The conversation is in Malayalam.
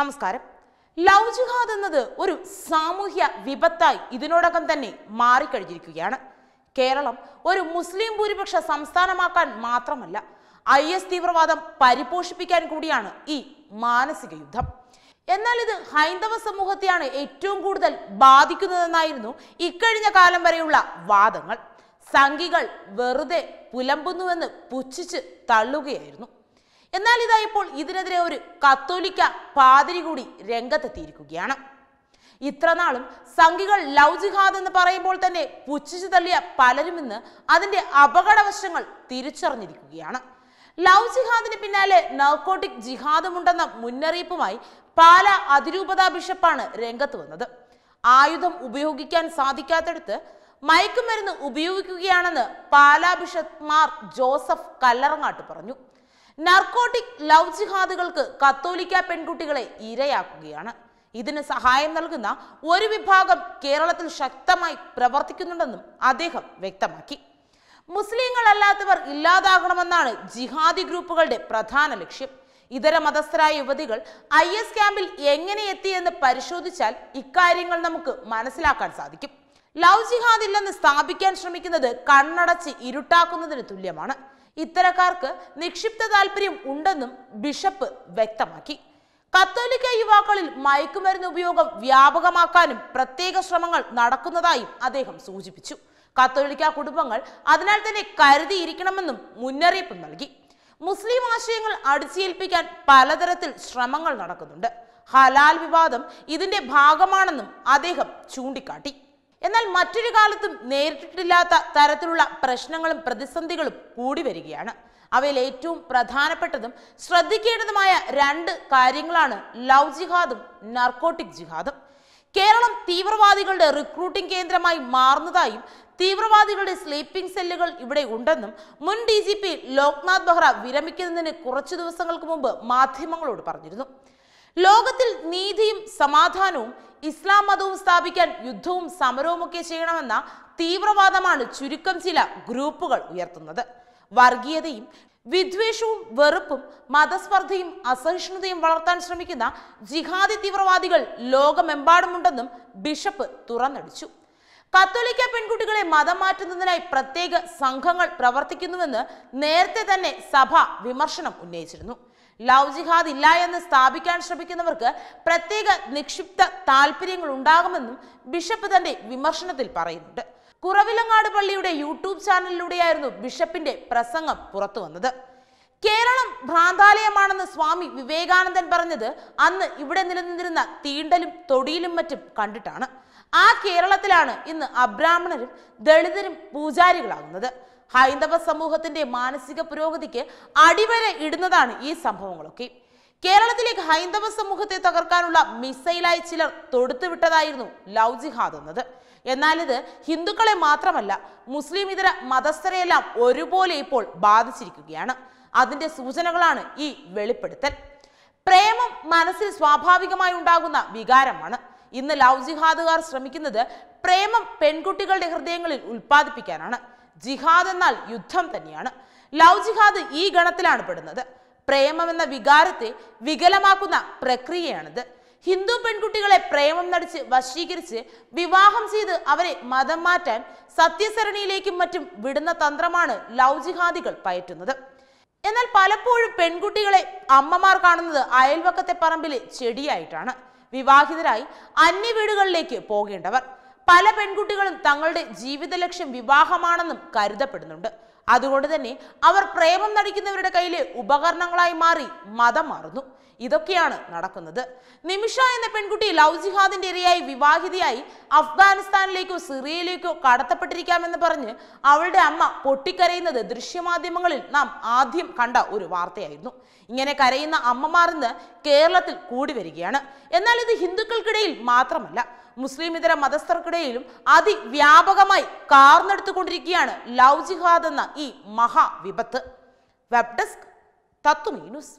നമസ്കാരം ലവ് ജിഹാദ് എന്നത് ഒരു സാമൂഹ്യ വിപത്തായി ഇതിനോടകം തന്നെ മാറിക്കഴിഞ്ഞിരിക്കുകയാണ് കേരളം ഒരു മുസ്ലിം ഭൂരിപക്ഷ സംസ്ഥാനമാക്കാൻ മാത്രമല്ല ഐ എസ് തീവ്രവാദം പരിപോഷിപ്പിക്കാൻ കൂടിയാണ് ഈ മാനസിക യുദ്ധം എന്നാൽ ഇത് ഹൈന്ദവ സമൂഹത്തെയാണ് ഏറ്റവും കൂടുതൽ ബാധിക്കുന്നതെന്നായിരുന്നു ഇക്കഴിഞ്ഞ കാലം വരെയുള്ള വാദങ്ങൾ സംഘികൾ വെറുതെ പുലമ്പുന്നുവെന്ന് പുച്ഛിച്ച് തള്ളുകയായിരുന്നു എന്നാൽ ഇതാ ഇപ്പോൾ ഇതിനെതിരെ ഒരു കത്തോലിക്ക പാതിരി കൂടി രംഗത്തെത്തിയിരിക്കുകയാണ് ഇത്രനാളും സംഘികൾ ലവ് ജിഹാദ് എന്ന് പറയുമ്പോൾ തന്നെ പുച്ഛിച്ചു തള്ളിയ പലരും ഇന്ന് അതിന്റെ അപകടവശങ്ങൾ തിരിച്ചറിഞ്ഞിരിക്കുകയാണ് ലവ് ജിഹാദിന് പിന്നാലെ നർക്കോട്ടിക് ജിഹാദുമുണ്ടെന്ന മുന്നറിയിപ്പുമായി പാല അതിരൂപതാ ബിഷപ്പാണ് രംഗത്ത് വന്നത് ആയുധം ഉപയോഗിക്കാൻ സാധിക്കാത്തടുത്ത് മയക്കുമരുന്ന് ഉപയോഗിക്കുകയാണെന്ന് പാലാ ബിഷപ്പ് മാർ ജോസഫ് കല്ലറങ്ങാട്ട് പറഞ്ഞു നർക്കോട്ടിക് ലവ് ജിഹാദുകൾക്ക് കത്തോലിക്ക പെൺകുട്ടികളെ ഇരയാക്കുകയാണ് ഇതിന് സഹായം നൽകുന്ന ഒരു വിഭാഗം കേരളത്തിൽ ശക്തമായി പ്രവർത്തിക്കുന്നുണ്ടെന്നും അദ്ദേഹം വ്യക്തമാക്കി മുസ്ലിങ്ങൾ അല്ലാത്തവർ ഇല്ലാതാകണമെന്നാണ് ജിഹാദി ഗ്രൂപ്പുകളുടെ പ്രധാന ലക്ഷ്യം ഇതര മതസ്ഥരായ യുവതികൾ ഐ എസ് ക്യാമ്പിൽ എങ്ങനെ എത്തിയെന്ന് പരിശോധിച്ചാൽ ഇക്കാര്യങ്ങൾ നമുക്ക് മനസ്സിലാക്കാൻ സാധിക്കും ലവ് ജിഹാദ് ഇല്ലെന്ന് സ്ഥാപിക്കാൻ ശ്രമിക്കുന്നത് കണ്ണടച്ച് ഇരുട്ടാക്കുന്നതിന് തുല്യമാണ് ഇത്തരക്കാർക്ക് നിക്ഷിപ്ത താല്പര്യം ഉണ്ടെന്നും ബിഷപ്പ് വ്യക്തമാക്കി കത്തോലിക്ക യുവാക്കളിൽ മയക്കുമരുന്ന് ഉപയോഗം വ്യാപകമാക്കാനും പ്രത്യേക ശ്രമങ്ങൾ നടക്കുന്നതായും അദ്ദേഹം സൂചിപ്പിച്ചു കത്തോലിക്ക കുടുംബങ്ങൾ അതിനാൽ തന്നെ കരുതിയിരിക്കണമെന്നും മുന്നറിയിപ്പ് നൽകി മുസ്ലിം ആശയങ്ങൾ അടിച്ചേൽപ്പിക്കാൻ പലതരത്തിൽ ശ്രമങ്ങൾ നടക്കുന്നുണ്ട് ഹലാൽ വിവാദം ഇതിന്റെ ഭാഗമാണെന്നും അദ്ദേഹം ചൂണ്ടിക്കാട്ടി എന്നാൽ മറ്റൊരു കാലത്തും നേരിട്ടിട്ടില്ലാത്ത തരത്തിലുള്ള പ്രശ്നങ്ങളും പ്രതിസന്ധികളും കൂടി വരികയാണ് അവയിൽ ഏറ്റവും പ്രധാനപ്പെട്ടതും ശ്രദ്ധിക്കേണ്ടതുമായ രണ്ട് കാര്യങ്ങളാണ് ലവ് ജിഹാദും നർക്കോട്ടിക് ജിഹാദും കേരളം തീവ്രവാദികളുടെ റിക്രൂട്ടിംഗ് കേന്ദ്രമായി മാറുന്നതായും തീവ്രവാദികളുടെ സ്ലീപ്പിംഗ് സെല്ലുകൾ ഇവിടെ ഉണ്ടെന്നും മുൻ D G P Loknath Behera വിരമിക്കുന്നതിന് കുറച്ചു ദിവസങ്ങൾക്ക് മുമ്പ് മാധ്യമങ്ങളോട് പറഞ്ഞിരുന്നു ലോകത്തിൽ നീതിയും സമാധാനവും ഇസ്ലാം മതവും സ്ഥാപിക്കാൻ യുദ്ധവും സമരവും ഒക്കെ ചെയ്യണമെന്ന തീവ്രവാദമാണ് ചുരുക്കം ചില ഗ്രൂപ്പുകൾ ഉയർത്തുന്നത് വർഗീയതയും വിദ്വേഷവും വെറുപ്പും മതസ്പർദ്ധയും അസഹിഷ്ണുതയും വളർത്താൻ ശ്രമിക്കുന്ന ജിഹാദി തീവ്രവാദികൾ ലോകമെമ്പാടുമുണ്ടെന്നും ബിഷപ്പ് തുറന്നടിച്ചു കത്തോലിക്ക പെൺകുട്ടികളെ മതം മാറ്റുന്നതിനായി പ്രത്യേക സംഘങ്ങൾ പ്രവർത്തിക്കുന്നുവെന്ന് നേരത്തെ തന്നെ സഭ വിമർശനം ഉന്നയിച്ചിരുന്നു ലവ് ജിഹാദ് ഇല്ല എന്ന് സ്ഥാപിക്കാൻ ശ്രമിക്കുന്നവർക്ക് പ്രത്യേക നിക്ഷിപ്ത താല്പര്യങ്ങൾ ഉണ്ടാകുമെന്നും ബിഷപ്പ് തന്റെ വിമർശനത്തിൽ പറയുന്നുണ്ട് കുറവിലങ്ങാട് പള്ളിയുടെ യൂട്യൂബ് ചാനലിലൂടെയായിരുന്നു ബിഷപ്പിന്റെ പ്രസംഗം പുറത്തു വന്നത് കേരളം ഭ്രാന്താലയമാണെന്ന് സ്വാമി വിവേകാനന്ദൻ പറഞ്ഞത് അന്ന് ഇവിടെ നിലനിന്നിരുന്ന തീണ്ടലും തൊടിയിലും മറ്റും കണ്ടിട്ടാണ് ആ കേരളത്തിലാണ് ഇന്ന് അബ്രാഹ്മണരും ദളിതരും പൂജാരികളാകുന്നത് ഹൈന്ദവ സമൂഹത്തിന്റെ മാനസിക പുരോഗതിക്ക് അടിവര ഇടുന്നതാണ് ഈ സംഭവങ്ങളൊക്കെ കേരളത്തിലേക്ക് ഹൈന്ദവ സമൂഹത്തെ തകർക്കാനുള്ള മിസൈലായി ചിലർ തൊടുത്തുവിട്ടതായിരുന്നു ലവ് ജിഹാദ് എന്നത് എന്നാൽ ഇത് ഹിന്ദുക്കളെ മാത്രമല്ല മുസ്ലിം ഇതര മതസ്ഥരെയെല്ലാം ഒരുപോലെ ഇപ്പോൾ ബാധിച്ചിരിക്കുകയാണ് അതിന്റെ സൂചനകളാണ് ഈ വെളിപ്പെടുത്തൽ പ്രേമം മനസ്സിൽ സ്വാഭാവികമായി ഉണ്ടാകുന്ന വികാരമാണ് ഇന്ന് ലവ് ജിഹാദുകാർ ശ്രമിക്കുന്നത് പ്രേമം പെൺകുട്ടികളുടെ ഹൃദയങ്ങളിൽ ഉൽപ്പാദിപ്പിക്കാനാണ് ജിഹാദ് എന്നാൽ യുദ്ധം തന്നെയാണ് ലവ് ജിഹാദ് ഈ ഗണത്തിലാണ് പെടുന്നത് പ്രേമമെന്ന വികാരത്തെ വികലമാക്കുന്ന പ്രക്രിയയാണിത് ഹിന്ദു പെൺകുട്ടികളെ പ്രേമം നടിച്ച് വശീകരിച്ച് വിവാഹം ചെയ്ത് അവരെ മതം മാറ്റാൻ സത്യസരണിയിലേക്കും മറ്റും വിടുന്ന തന്ത്രമാണ് ലവ് ജിഹാദികൾ പയറ്റുന്നത് എന്നാൽ പലപ്പോഴും പെൺകുട്ടികളെ അമ്മമാർ കാണുന്നത് അയൽവക്കത്തെ പറമ്പിലെ ചെടിയായിട്ടാണ് വിവാഹിതരായി അന്യ വീടുകളിലേക്ക് പോകേണ്ടവർ പല പെൺകുട്ടികളും തങ്ങളുടെ ജീവിത ലക്ഷ്യം വിവാഹമാണെന്നും കരുതപ്പെടുന്നുണ്ട് അതുകൊണ്ട് തന്നെ അവർ പ്രേമം നടിക്കുന്നവരുടെ കയ്യിലെ ഉപകരണങ്ങളായി മാറി മതം മാറുന്നു ഇതൊക്കെയാണ് നടക്കുന്നത് നിമിഷ എന്ന പെൺകുട്ടി ലവ് ജിഹാദിന്റെ ഇരയായി വിവാഹിതയായി അഫ്ഗാനിസ്ഥാനിലേക്കോ സിറിയയിലേക്കോ കടത്തപ്പെട്ടിരിക്കാമെന്ന് പറഞ്ഞ് അവളുടെ അമ്മ പൊട്ടിക്കരയുന്നത് ദൃശ്യമാധ്യമങ്ങളിൽ നാം ആദ്യം കണ്ട ഒരു വാർത്തയായിരുന്നു ഇങ്ങനെ കരയുന്ന അമ്മമാർ ഇന്ന് കേരളത്തിൽ കൂടി വരികയാണ് എന്നാൽ ഇത് ഹിന്ദുക്കൾക്കിടയിൽ മാത്രമല്ല മുസ്ലിം ഇതര മതസ്ഥർക്കിടയിലും അതിവ്യാപകമായി കാർന്നെടുത്തുകൊണ്ടിരിക്കുകയാണ് ലൗ ജിഹാദ് എന്ന ഈ മഹാവിപത്ത് വെബ് ഡെസ്ക് തത്വമീ ന്യൂസ്